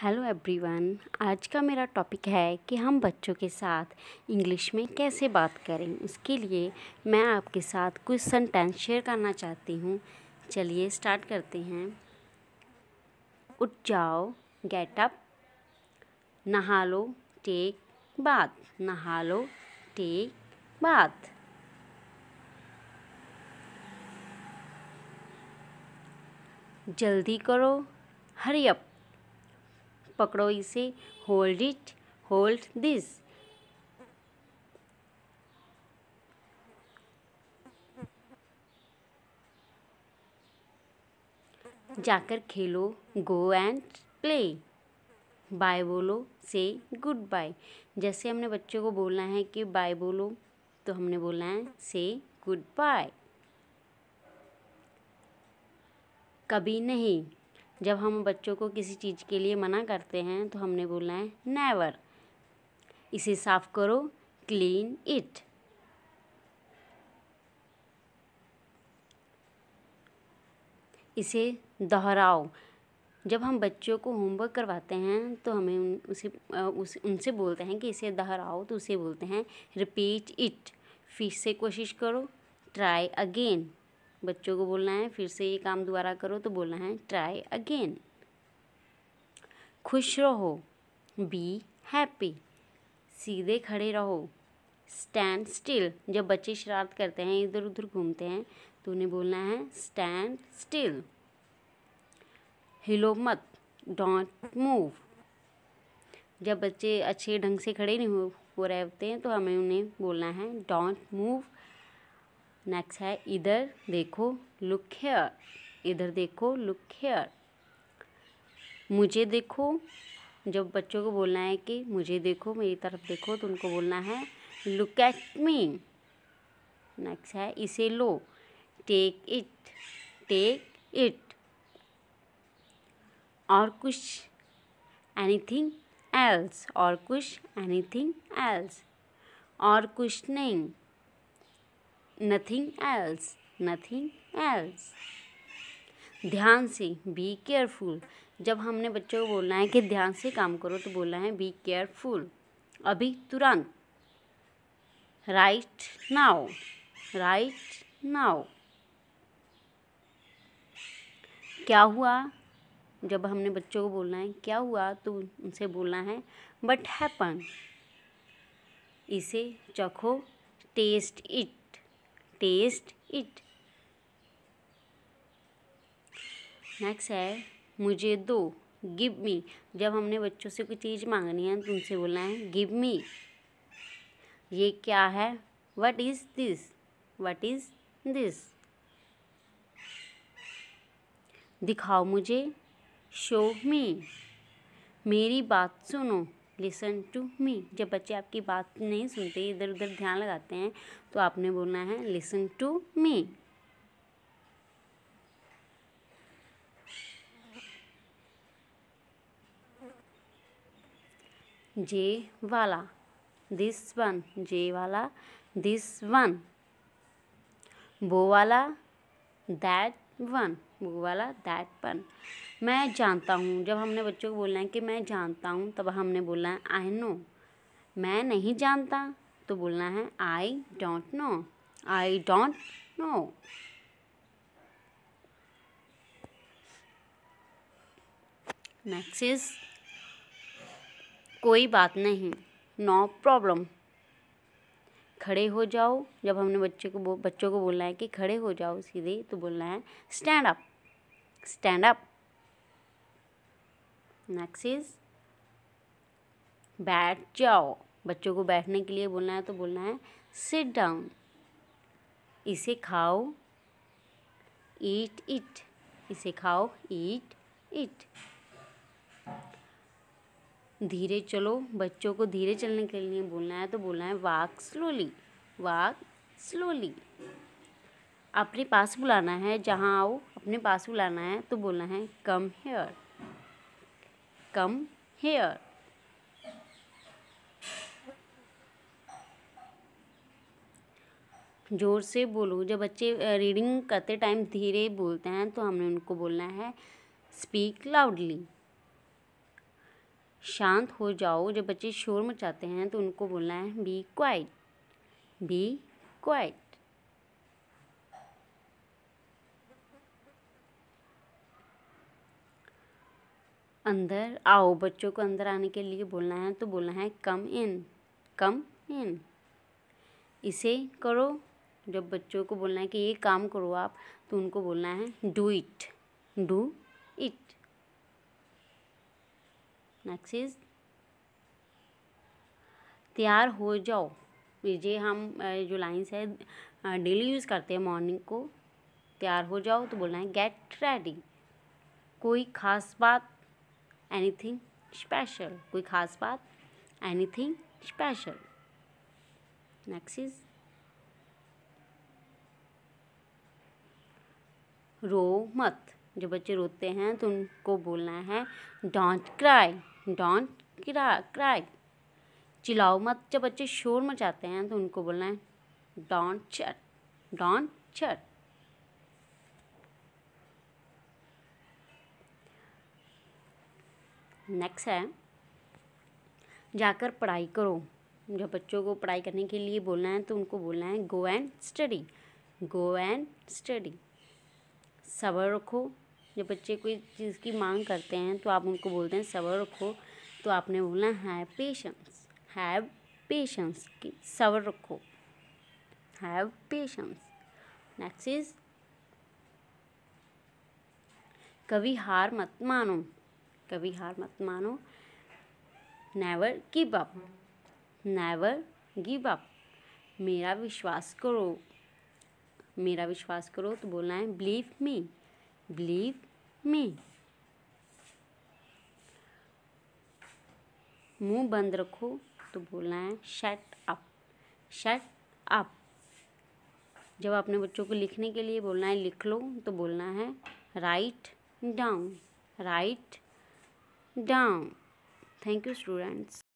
hello everyone आज का मेरा टॉपिक है कि हम बच्चों के साथ इंग्लिश में कैसे बात करें उसके लिए मैं आपके साथ कुछ सेंटेंस शेयर करना चाहती हूँ चलिए स्टार्ट करते हैं उठ जाओ गेट अप नहा लो टेक बाथ नहा लो टेक बाथ जल्दी करो हरी अप पकड़ो इसे होल्ड इट होल्ड दिस जाकर खेलो गो एंड प्ले बाय बोलो से गुड बाय जैसे हमने बच्चों को बोलना है कि बाय बोलो तो हमने बोलना है से गुड बाय कभी नहीं जब हम बच्चों को किसी चीज़ के लिए मना करते हैं तो हमने बोलना है नेवर इसे साफ करो क्लीन इट इसे दोहराओ जब हम बच्चों को होमवर्क करवाते हैं तो हमें उसे उस उनसे बोलते हैं कि इसे दोहराओ तो उसे बोलते हैं रिपीट इट फिर से कोशिश करो ट्राई अगेन बच्चों को बोलना है फिर से ये काम दोबारा करो तो बोलना है ट्राई अगेन खुश रहो बी हैप्पी सीधे खड़े रहो स्टैंड स्टिल जब बच्चे शरारत करते हैं इधर उधर घूमते हैं तो उन्हें बोलना है स्टैंड स्टिल हिलो मत डोंट मूव जब बच्चे अच्छे ढंग से खड़े नहीं हो हो रहे होते हैं तो हमें उन्हें बोलना है डोंट मूव नेक्स्ट है इधर देखो लुक हेयर इधर देखो लुक हेयर मुझे देखो जब बच्चों को बोलना है कि मुझे देखो मेरी तरफ देखो तो उनको बोलना है लुक एट मी नेक्स्ट है इसे लो टेक इट टेक इट और कुछ एनीथिंग एल्स और कुछ एनीथिंग एल्स और कुछ नहीं नथिंग एल्स नथिंग एल्स ध्यान से बी केयरफुल जब हमने बच्चों को बोलना है कि ध्यान से काम करो तो बोलना है बी केयरफुल अभी तुरंत राइट नाउ राइट नाउ क्या हुआ जब हमने बच्चों को बोलना है क्या हुआ तो उनसे बोलना है बट हैपन इसे चखो taste it taste it next है मुझे दो गिव मी जब हमने बच्चों से कोई चीज़ मांगनी है तो उनसे बोलना है गिव मी ये क्या है what is this what is this दिखाओ मुझे शो मी मेरी बात सुनो लिसन टू मी जब बच्चे आपकी बात नहीं सुनते इधर उधर ध्यान लगाते हैं तो आपने बोलना है लिसन टू मी जे वाला दिस वन जे वाला दिस वन वो वाला दैट वन वो वाला दैट वन मैं जानता हूँ जब हमने बच्चों को बोलना है कि मैं जानता हूँ तब हमने बोलना है आई नो मैं नहीं जानता तो बोलना है I don't know I don't know next is कोई बात नहीं नो प्रॉब्लम खड़े हो जाओ जब हमने बच्चे को बच्चों को बोलना है कि खड़े हो जाओ सीधे तो बोलना है stand up stand up next is बैठ जाओ बच्चों को बैठने के लिए बोलना है तो बोलना है सिट डाउन इसे खाओ ईट इट इसे खाओ ईट इट धीरे चलो बच्चों को धीरे चलने के लिए बोलना है तो बोलना है वाक स्लोली वाक स्लोली अपने पास बुलाना है जहाँ आओ अपने पास बुलाना है तो बोलना है कम हेयर कम हेयर ज़ोर से बोलो जब बच्चे रीडिंग करते टाइम धीरे बोलते हैं तो हमने उनको बोलना है स्पीक लाउडली शांत हो जाओ जब बच्चे शोर मचाते हैं तो उनको बोलना है बी क्वाइट बी क्वाइट अंदर आओ बच्चों को अंदर आने के लिए बोलना है तो बोलना है कम इन कम इन इसे करो जब बच्चों को बोलना है कि ये काम करो आप तो उनको बोलना है do it do it next is तैयार हो जाओ ये हम जो लाइन्स है डेली यूज़ करते हैं मॉर्निंग को तैयार हो जाओ तो बोलना है गेट रेडी कोई खास बात एनीथिंग स्पेशल कोई खास बात एनीथिंग स्पेशल नेक्स्ट इज रो मत जब बच्चे रोते हैं तो उनको बोलना है don't cry don't cry cry चिल्लाओ मत जब बच्चे शोर मचाते हैं तो उनको बोलना है डॉन चट डॉन चट नेक्स्ट है जाकर पढ़ाई करो जब बच्चों को पढ़ाई करने के लिए बोलना है तो उनको बोलना है go and study go and study सबर रखो जब बच्चे कोई चीज़ की मांग करते हैं तो आप उनको बोलते हैं सबर रखो तो आपने बोलना है पेशेंस हैव पेशेंस कि सबर रखो हैव पेशेंस नेक्स्ट इज कभी हार मत मानो कभी हार मत मानो never give up never give up मेरा विश्वास करो मेरा विश्वास करो तो बोलना है बिलीव मी बिलीव मी मुंह बंद रखो तो बोलना है शट अप शट अप जब आपने बच्चों को लिखने के लिए बोलना है लिख लो तो बोलना है write down write down thank you students